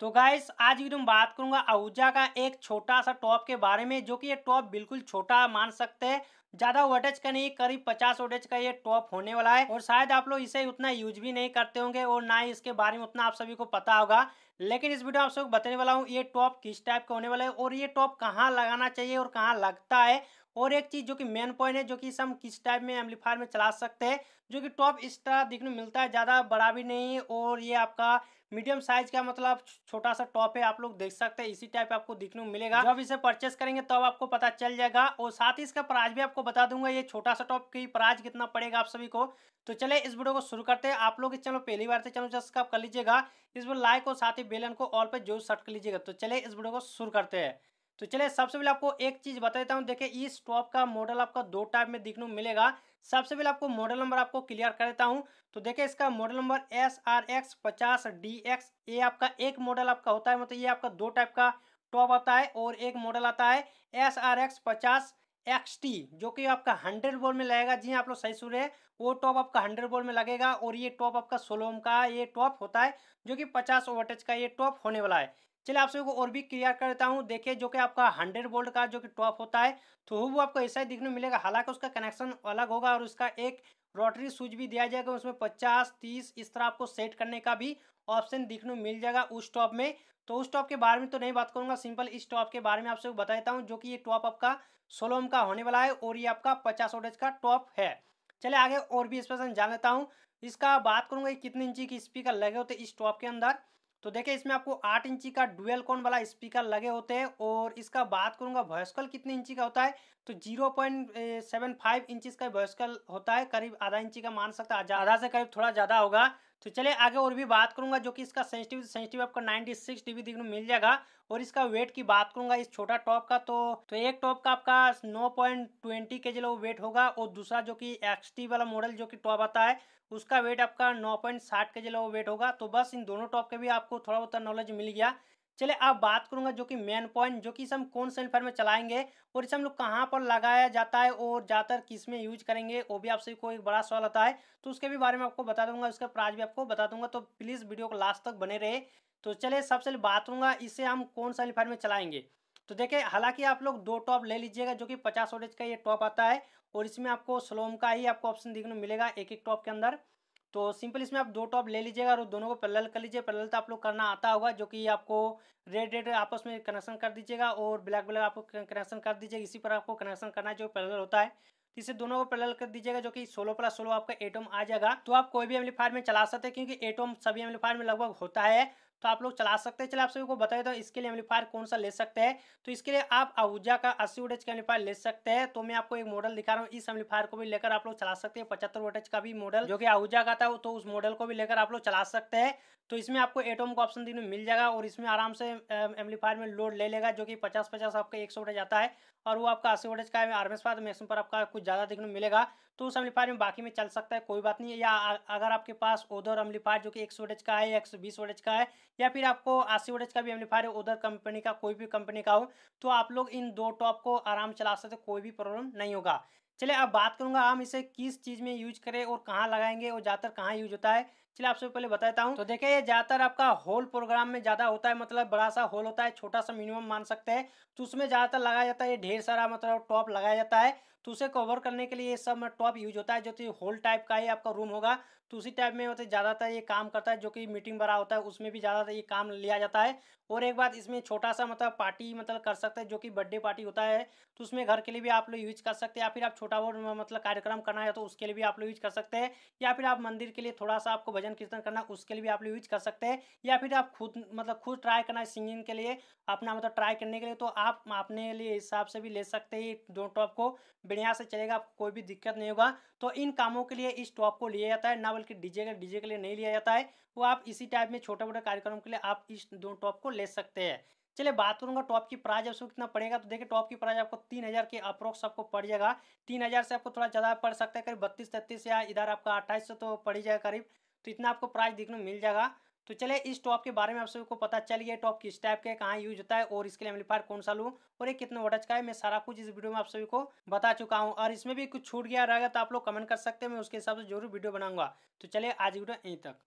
तो गाइस आज वीडियो में बात करूंगा आहूजा का एक छोटा सा टॉप के बारे में जो कि ये टॉप बिल्कुल छोटा मान सकते हैं ज्यादा वोटेज का नहीं करीब पचास वोटेज का ये टॉप होने वाला है और शायद आप लोग इसे उतना यूज भी नहीं करते होंगे और ना ही इसके बारे में उतना आप सभी को पता होगा लेकिन इस वीडियो आप सबको बताने वाला हूँ ये टॉप किस टाइप का होने वाला है और ये टॉप कहाँ लगाना चाहिए और कहाँ लगता है और एक चीज़ जो कि मेन पॉइंट है जो कि हम किस टाइप में एम्पलीफायर में चला सकते हैं जो कि टॉप स्टार देखने में मिलता है ज़्यादा बड़ा भी नहीं है और ये आपका मीडियम साइज का मतलब छोटा सा टॉप है आप लोग देख सकते हैं इसी टाइप आपको देखने को मिलेगा जब इसे परचेस करेंगे तब तो आपको पता चल जाएगा और साथ ही इसका प्राइस भी आपको बता दूंगा ये छोटा सा टॉप की प्राइस कितना पड़ेगा आप सभी को तो चले इस वीडियो को शुरू करते हैं आप लोग इस चैनल पहली बार से चैनल सब्सक्राइब कर लीजिएगा इस पर लाइक और साथ ही बेलन को ऑल पर जो सर्ट कर लीजिएगा तो चले इस वीडियो को शुरू करते हैं तो चलिए सबसे पहले आपको एक चीज बता देता हूँ देखिए इस टॉप का मॉडल आपका दो टाइप में देखने को मिलेगा सबसे पहले आपको मॉडल नंबर आपको क्लियर कर देता हूँ तो देखिए इसका model number S R X पचास डी एक्स ये आपका एक मॉडल आपका होता है मतलब ये आपका दो टाइप का टॉप आता है और एक मॉडल आता है एस आर एक्स पचास एक्स टी जो कि आपका हंड्रेड बॉल में लगेगा जी हाँ, आप लोग सही सुन रहे हैं वो टॉप आपका हंड्रेड बॉल में लगेगा और ये टॉप आपका सोलोम का ये टॉप होता है जो कि पचास ओवरटेज का ये टॉप होने वाला है चलिए आप सभी को और भी क्लियर कर देता हूँ देखिए जो कि आपका हंड्रेड वोल्ट का जो कि टॉप होता है तो वो आपको ऐसा ही देखने मिलेगा हालांकि उसका कनेक्शन अलग होगा और उसका एक रोटरी स्विच भी दिया जाएगा उसमें पचास तीस इस तरह आपको सेट करने का भी ऑप्शन देखने मिल जाएगा उस टॉप में तो उस टॉप के बारे में तो नहीं बात करूंगा सिंपल इस टॉप के बारे में आपसे बता देता हूँ जो कि ये टॉप आपका सोलोम का होने वाला है और ये आपका पचास ओडेज का टॉप है चले आगे और भी स्पेशन जान लेता हूँ इसका बात करूंगा कितने इंची की स्पीकर लगे होते इस टॉप के अंदर तो देखिये इसमें आपको आठ इंची का डुअल कोन वाला स्पीकर लगे होते हैं और इसका बात करूंगा वॉयस्कल कितने इंची का होता है तो zero point seven five inches का वॉयस्कल होता है करीब आधा इंची का मान सकता है आधा से करीब थोड़ा ज़्यादा होगा तो चलिए आगे और भी बात करूंगा जो कि इसका सेंसिटिव सेंसिटिव आपको 96 सिक्स डीबी देखने मिल जाएगा और इसका वेट की बात करूंगा इस छोटा टॉप का तो तो एक टॉप का आपका 9.20 पॉइंट ट्वेंटी के जो वेट होगा और दूसरा जो कि एक्सटी वाला मॉडल जो कि टॉप आता है उसका वेट आपका 9.60 पॉइंट के वेट होगा तो बस इन दोनों टॉप के भी आपको थोड़ा बहुत नॉलेज मिल गया चले अब बात करूंगा जो कि मेन पॉइंट जो कि इसे हम कौन से इनफर में चलाएंगे और इसे हम लोग कहाँ पर लगाया जाता है और ज़्यादातर किस में यूज करेंगे वो भी आपसे कोई बड़ा सवाल आता है तो उसके भी बारे में आपको बता दूंगा उसका प्राइस भी आपको बता दूंगा तो प्लीज़ वीडियो को लास्ट तक बने रहे तो चले सबसे पहले बात करूंगा इसे हम कौन सा इनफर में चलाएंगे तो देखिए हालांकि आप लोग दो टॉप ले लीजिएगा जो कि पचास ओडेज का ये टॉप आता है और इसमें आपको स्लोम का ही आपको ऑप्शन देखने मिलेगा एक एक टॉप के अंदर तो सिंपल इसमें आप दो टॉप ले लीजिएगा और दोनों को पैरेलल कर लीजिए पैरेलल तो आप लोग करना आता होगा जो कि आपको रेड रेड आपस में कनेक्शन कर दीजिएगा और ब्लैक ब्लैक आपको कनेक्शन कर दीजिएगा इसी पर आपको कनेक्शन करना जो पैरेलल होता है तो इसे दोनों को पैरेलल कर दीजिएगा जो कि सोलो प्लस सोलो आपका एटम आ जाएगा तो आप कोई भी एम्पलीफायर में चला सकते हैं क्योंकि एटम सभी एम्पलीफायर में लगभग होता है तो आप लोग चला सकते हैं चले आप सभी को बताए तो इसके लिए एम्पलीफायर कौन सा ले सकते हैं तो इसके लिए आप आहूजा का अस्सी वोटेज का एम्पलीफायर ले सकते हैं तो मैं आपको एक मॉडल दिखा रहा हूँ इस एम्पलीफायर को भी लेकर आप लोग चला सकते हैं पचहत्तर वोटेज का भी मॉडल जो कि आहूजा का था तो उस मॉडल को भी लेकर आप लोग चला सकते हैं तो इसमें आपको एटोम का ऑप्शन दिन में मिल जाएगा और इसमें आराम से एम्पलीफायर में लोड ले लेगा जो कि पचास पचास आपका एक सौ वोटेज आता है और वो आपका अस्सी वोटेज का है आरमेस पर आपका कुछ ज़्यादा देखने मिलेगा तो उस एम्पलीफायर में बाकी में चल सकता है कोई बात नहीं या अगर आपके पास ओदर एम्पलीफायर जो कि एक सौ का है एक सौ बीस का है या फिर आपको अस्सी वोटेज का भी एम्पलीफायर है उधर कंपनी का कोई भी कंपनी का हो तो आप लोग इन दो टॉप को आराम चला सकते कोई भी प्रॉब्लम नहीं होगा चलिए अब बात करूंगा हम इसे किस चीज़ में यूज करें और कहाँ लगाएंगे और ज़्यादातर कहाँ यूज होता है चलिए आप सबसे पहले बताता हूँ तो देखिए ये ज़्यादातर आपका होल प्रोग्राम में ज़्यादा होता है मतलब बड़ा सा होल होता है छोटा सा मिनिमम मान सकते हैं तो उसमें ज़्यादातर लगाया जाता है ढेर सारा मतलब टॉप लगाया जाता है तो उसे कवर करने के लिए ये सब टॉप यूज होता है जो कि होल टाइप का ही आपका रूम होगा तो उसी टाइप में होते ज़्यादातर ये काम करता है जो कि मीटिंग बड़ा होता है उसमें भी ज़्यादातर ये काम लिया जाता है और एक बात इसमें छोटा सा मतलब पार्टी मतलब कर सकते हैं जो कि बर्थडे पार्टी होता है तो उसमें घर के लिए भी आप लोग यूज कर सकते हैं या फिर आप छोटा बहुत मतलब कार्यक्रम करना है तो उसके लिए भी आप लोग यूज कर सकते हैं या फिर आप मंदिर के लिए थोड़ा सा आपको भजन कीर्तन करना उसके लिए भी आप लोग यूज कर सकते हैं या फिर आप खुद मतलब खुद ट्राई करना है सिंगिंग के लिए अपना मतलब ट्राई करने के लिए तो आप अपने लिए हिसाब से भी ले सकते हैं दोनों टॉप को बढ़िया से चलेगा आपको कोई भी दिक्कत नहीं होगा तो इन कामों के लिए इस टॉप को लिया जाता है ना बल्कि डीजे के डीजे के लिए नहीं लिया जाता है वो तो आप इसी टाइप में छोटे मोटे कार्यक्रम के लिए आप इस दो टॉप को ले सकते हैं चलिए बात करूंगा टॉप की प्राइज आपको कितना पड़ेगा तो देखिए टॉप की प्राइज आपको तीन हज़ार के अप्रोक्स आपको पड़ जाएगा तीन हज़ार से आपको थोड़ा ज़्यादा पड़ सकता है करीब बत्तीस तैतीस या इधर आपका अट्ठाईस सौ तो पड़ जाएगा करीब तो इतना आपको प्राइस देखने मिल जाएगा तो चले इस टॉप के बारे में आप सभी को पता चल गया टॉप किस टाइप के कहाँ यूज होता है और इसके लिए एम्पलीफायर कौन सा लूँ और ये कितने वोटच का है मैं सारा कुछ इस वीडियो में आप सभी को बता चुका हूँ और इसमें भी कुछ छूट गया रहेगा तो आप लोग कमेंट कर सकते हैं मैं उसके हिसाब से जरूर वीडियो बनाऊंगा तो चले आज वीडियो यहीं तक